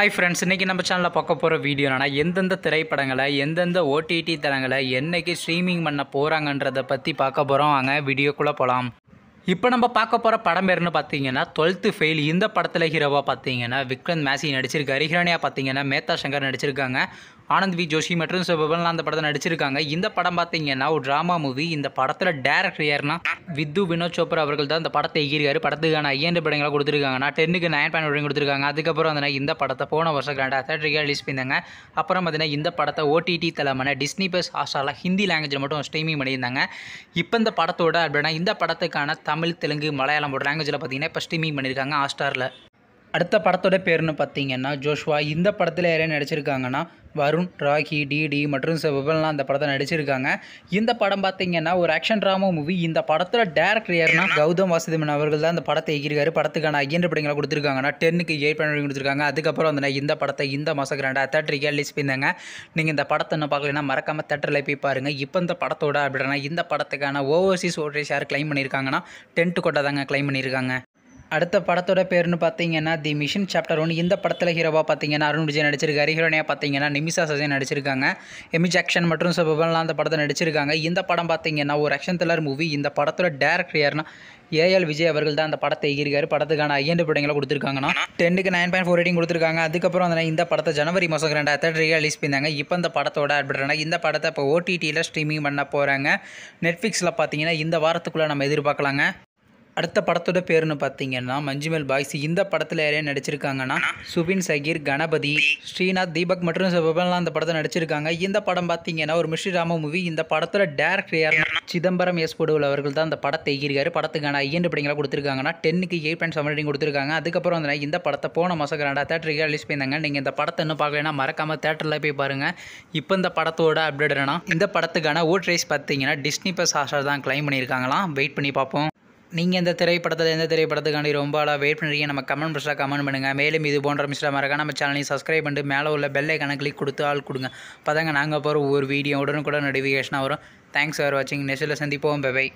hi friends இன்றைக்கி நம்ம சேனலில் பார்க்க போகிற வீடியோ என்னென்னா எந்தெந்த திரைப்படங்களை எந்தெந்த ஓடிடி தளங்களை என்றைக்கு ஸ்ட்ரீமிங் பண்ண போகிறாங்கன்றதை பற்றி பார்க்க போகிறோம் வாங்க வீடியோக்குள்ளே போகலாம் இப்போ நம்ம பார்க்க போகிற படம் பேருன்னு பார்த்தீங்கன்னா டுவெல்த்து ஃபெயில் இந்த படத்தில் ஹீரோவாக பார்த்தீங்கன்னா விக்ரம் மேசி நடிச்சிருக்காரு ஹீரோனியாக பார்த்தீங்கன்னா மேத்தா சங்கர் நடிச்சிருக்காங்க ஆனந்த் வி ஜோஷி மற்றும் சுபபலன் அந்த படத்தை நடிச்சிருக்காங்க இந்த படம் பார்த்தீங்கன்னா ஒரு ட்ராமா மூவி இந்த படத்தில் டேரக்டர் யார்னா வித்து வினோத் சோப்ரா அவர்கள் தான் இந்த படத்தை இயக்கியிருக்காரு படத்துக்கான ஐயன்று படங்களாக கொடுத்துருக்காங்க நான் டென்னுக்கு நைன் பாயிண்ட் படம் கொடுத்துருக்காங்க அதுக்கப்புறம் வந்து இந்த படத்தை போன வருஷம் கிராண்டாக தேட்டருக்கே ரிலீஸ் பண்ணாங்க அப்புறம் பார்த்தீங்கன்னா இந்த படத்தை ஓடிடி தலைமையான டிஸ்னி பிளஸ் ஹாஸ்டாரில் ஹிந்தி லாங்குவேஜில் மட்டும் ஸ்ட்ரீமிங் பண்ணியிருந்தாங்க இப்போ இந்த படத்தோட அப்படின்னா இந்த படத்துக்கான தமிழ் தெலுங்கு மலையாளம் லாங்குவேஜில் பார்த்தீங்கன்னா இப்போ ஸ்ட்ரீமிங் பண்ணியிருக்காங்க ஹாஸ்டாரில் அடுத்த படத்தோட பேர்னு பார்த்தீங்கன்னா ஜோஷ்வா இந்த படத்தில் யாரையும் நடிச்சிருக்காங்கன்னா வருண் ராகி டிடி மற்றும் விபல்லாம் அந்த படத்தை நடிச்சிருக்காங்க இந்த படம் பார்த்தீங்கன்னா ஒரு ஆக்ஷன் ட்ராமா மூவி இந்த படத்தில் டேரக்டர் யாருன்னா கௌதம் வாசுதேவன் அவர்கள் தான் அந்த படத்தை எகிருக்காரு படத்துக்கான ஐயன்ற படங்களை கொடுத்துருக்காங்கன்னா டென்னுக்கு எயிட் பண்ணி கொடுத்துருக்காங்க அதுக்கப்புறம் வந்து இந்த படத்தை இந்த மாதம் கிராண்டாக தேட்டருக்கு ரிலீஸ் பண்ணாங்க நீங்கள் இந்த படத்தை என்ன பார்க்கலன்னா மறக்காமல் தேட்டரில் போய் பாருங்கள் இப்போ இந்த படத்தோட அப்படின்னா இந்த படத்துக்கான ஓவர்சீஸ் ஓட்ரேஸ் யார் கிளைம் பண்ணியிருக்காங்கன்னா டென்ட்டு கொண்டாதாங்க கிளைம் பண்ணியிருக்காங்க அடுத்த படத்தோட பேர்னு பார்த்தீங்கன்னா தி மிஷன் சாப்டர் ஒன் இந்த படத்தில் ஹீரோவாக பார்த்தீங்கன்னா அருண் விஜய் நடிச்சிருக்காரு ஹீரோனியாக பார்த்தீங்கன்னா நிமிஷா சஜன் நடிச்சிருக்காங்க எமி ஜாக்ஷன் மற்றும் சுபபன்லாம் அந்த படத்தை நடிச்சிருக்காங்க இந்த படம் பார்த்தீங்கன்னா ஒரு ஆக்ஷன் த்ரில்லர் மூவி இந்த படத்தோட டேரக்டர் யாருன்னா ஏஎல் விஜய் அவர்கள் தான் அந்த படத்தை எகிருக்காரு படத்துக்கான ஐயண்டு படங்களை கொடுத்துருக்காங்கன்னா டென்னுக்கு நைன் பாயிண்ட் ஃபோர் ரேட்டிங் கொடுத்துருக்காங்க அதுக்கப்புறம் அந்த இந்த படத்தை ஜனவரி மாதம் ரெண்டாயிரத்தி தேட்டரியாக ரிலீஸ் பண்ணாங்க இப்போ இந்த படத்தோட அட்பட்னா இந்த படத்தை இப்போ ஓடிடியில் ஸ்ட்ரீமிங் பண்ண போகிறாங்க நெட்ஃப்ளிக்ஸில் பார்த்தீங்கன்னா இந்த வாரத்துக்குள்ளே நம்ம எதிர்பார்க்கலாங்க அடுத்த படத்தோட பேருன்னு பார்த்தீங்கன்னா மஞ்சுமேல் பாய்ஸ் இந்த படத்தில் யாரையும் நடிச்சிருக்காங்கன்னா சுபின் சகீர் கணபதி ஸ்ரீநாத் தீபக் மற்றும் சிவபெல்லாம் அந்த படத்தை நடிச்சிருக்காங்க இந்த படம் பார்த்தீங்கன்னா ஒரு ராம மூவி இந்த படத்தில் டேரக்டர் யார் சிதம்பரம் எஸ் போடுவல் அவர்கள் தான் அந்த படத்தை எழுதியிருக்காரு படத்துக்கான ஐயன் பிடிங்களா கொடுத்துருக்காங்கன்னா டென்னுக்கு எயிட் பாயிண்ட் செவன் ரேட்டிங் கொடுத்துருக்காங்க அதுக்கப்புறம் வந்து இந்த படத்தை போன மாதம் கிராண்டா தேட்டருக்கு ரிலீஸ் பண்ணாங்க நீங்கள் இந்த படத்தை இன்னும் பார்க்கலன்னா மறக்காமல் தேட்டரில் போய் பாருங்கள் இப்போ இந்த படத்தோட அப்டேட் என்னன்னா இந்த படத்துக்கான ஓட் ரேஸ் பார்த்தீங்கன்னா டிஸ்னி பஸ் ஆஷா தான் கிளைம் பண்ணியிருக்காங்களாம் வெயிட் பண்ணி பார்ப்போம் நீங்கள் இந்த திரைப்படத்தில் எந்த திரைப்படத்துக்காண்டி ரொம்ப ஆளாக வெயிட் பண்ணுறீங்க நம்ம கமெண்ட் மிஸ்டாக கமெண்ட் பண்ணுங்கள் மேலும் இது போன்ற மிஸ்டாக மறக்க நம்ம சேனலையும் சப்ஸ்கிரைப் பண்ணிட்டு மேலே உள்ள பெல்லை கணக்கிலே கொடுத்து ஆள் கொடுங்க பார்த்தாங்க நாங்கள் போகிற ஒவ்வொரு வீடியோ கூட நோட்டிஃபிகேஷனாக வரும் தேங்க்ஸ் ஃபார் வாட்சிங் நெக்ஸ்ட்டில் சந்திப்போம் பை